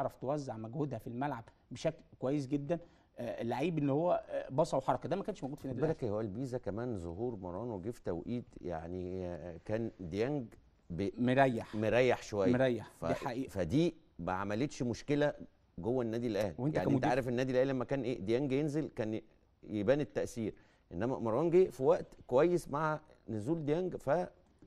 تعرف توزع مجهودها في الملعب بشكل كويس جدا آه، لعيب ان هو آه، بصه وحركه ده ما كانش موجود في النادي بالك إيه، هو البيزا كمان ظهور مرانو جه في توقيت يعني آه، كان ديانج مريح مريح شويه مريح ف... دي حقيقة. فدي ما عملتش مشكله جوه النادي الاهلي يعني كمدير. انت عارف النادي الاهلي لما كان ايه ديانج ينزل كان يبان التاثير انما مروان جه في وقت كويس مع نزول ديانج ف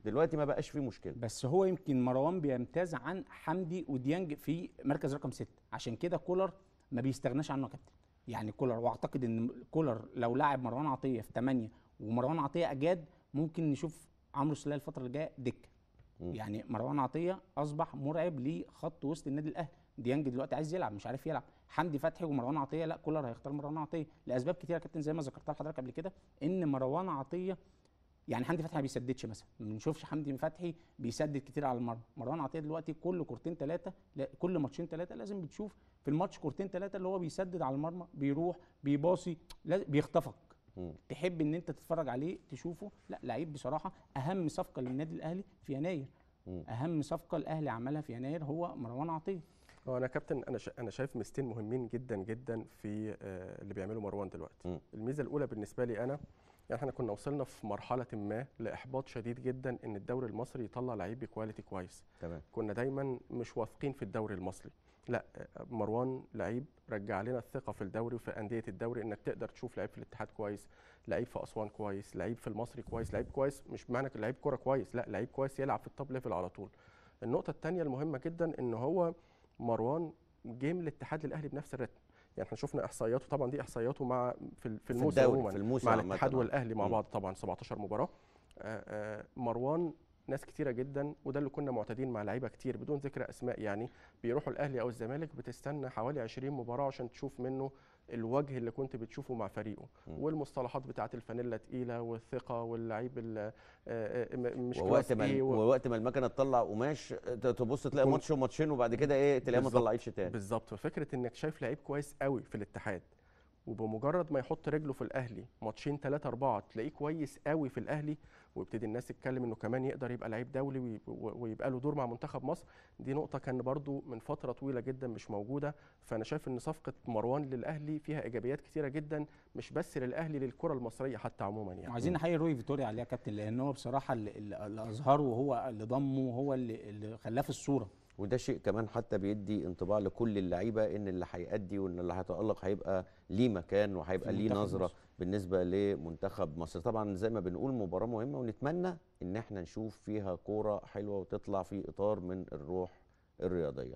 دلوقتي ما بقاش فيه مشكله بس هو يمكن مروان بيمتاز عن حمدي وديانج في مركز رقم ستة عشان كده كولر ما بيستغناش عنه يا كابتن يعني كولر واعتقد ان كولر لو لعب مروان عطيه في 8 ومروان عطيه اجاد ممكن نشوف عمرو السوليه الفتره اللي جايه دكه يعني مروان عطيه اصبح مرعب لخط وسط النادي الاهلي ديانج دلوقتي عايز يلعب مش عارف يلعب حمدي فتحي ومروان عطيه لا كولر هيختار مروان عطيه لاسباب كتيره يا كابتن زي ما ذكرتها لحضرتك قبل كده ان مروان عطيه يعني حمدي فتحي ما بيسددش مثلا ما بنشوفش حمدي فتحي بيسدد كتير على المرمى مروان عطيه دلوقتي كل كورتين ثلاثه كل ماتشين ثلاثه لازم بتشوف في الماتش كورتين ثلاثه اللي هو بيسدد على المرمى بيروح بيباصي بيخطفك تحب ان انت تتفرج عليه تشوفه لا لعيب بصراحه اهم صفقه للنادي الاهلي في يناير اهم صفقه الاهلي عملها في يناير هو مروان عطيه هو انا كابتن انا انا شايف ميزتين مهمين جدا جدا في آه، اللي بيعمله مروان دلوقتي الميزه الاولى بالنسبه لي انا يعني احنا كنا وصلنا في مرحله ما لاحباط شديد جدا ان الدوري المصري يطلع لعيب بكواليتي كويس تمام كنا دايما مش واثقين في الدوري المصري لا مروان لعيب رجع لنا الثقه في الدوري وفي انديه الدوري انك تقدر تشوف لعيب في الاتحاد كويس لعيب في اسوان كويس لعيب في المصري كويس لعيب كويس مش معنى لعيب كوره كويس لا لعيب كويس يلعب في التوب ليفل على طول النقطه الثانيه المهمه جدا ان هو مروان جه من الاتحاد الاهلي بنفس الرتم يعني احنا شفنا احصائياته طبعا دي احصائياته مع في, في الموسم في الموسم مع الاتحاد والاهلي مع بعض طبعا 17 مباراه آه، آه، مروان ناس كتيره جدا وده اللي كنا معتادين مع لعيبه كتير بدون ذكر اسماء يعني بيروحوا الاهلي او الزمالك بتستنى حوالي 20 مباراه عشان تشوف منه الوجه اللي كنت بتشوفه مع فريقه م. والمصطلحات بتاعه الفانيلا تقيله والثقه واللعيب آه، آه، مش ووقت ما و... ووقت ما المكنه تطلع قماش تبص تلاقي ماتش وماتشين وبعد كده ايه تلاقيه ما طلعتش تاني بالظبط ففكره انك شايف لعيب كويس قوي في الاتحاد وبمجرد ما يحط رجله في الاهلي ماتشين ثلاثة أربعة تلاقيه كويس قوي في الاهلي ويبتدي الناس تتكلم انه كمان يقدر يبقى لعيب دولي ويبقى له دور مع منتخب مصر دي نقطة كان برضو من فترة طويلة جدا مش موجودة فأنا شايف ان صفقة مروان للاهلي فيها إيجابيات كثيره جدا مش بس للاهلي للكرة المصرية حتى عموما يعني عايزين نحيي روي فيتوريا عليه يا كابتن لأن هو بصراحة اللي أظهره هو اللي ضمه هو اللي خلاه في الصورة وده شيء كمان حتى بيدي انطباع لكل اللعيبه ان اللي هيأدي وان اللي هيتألق هيبقى ليه مكان وهيبقى ليه نظره مصر. بالنسبه لمنتخب مصر طبعا زي ما بنقول مباراه مهمه ونتمنى ان احنا نشوف فيها كوره حلوه وتطلع في اطار من الروح الرياضيه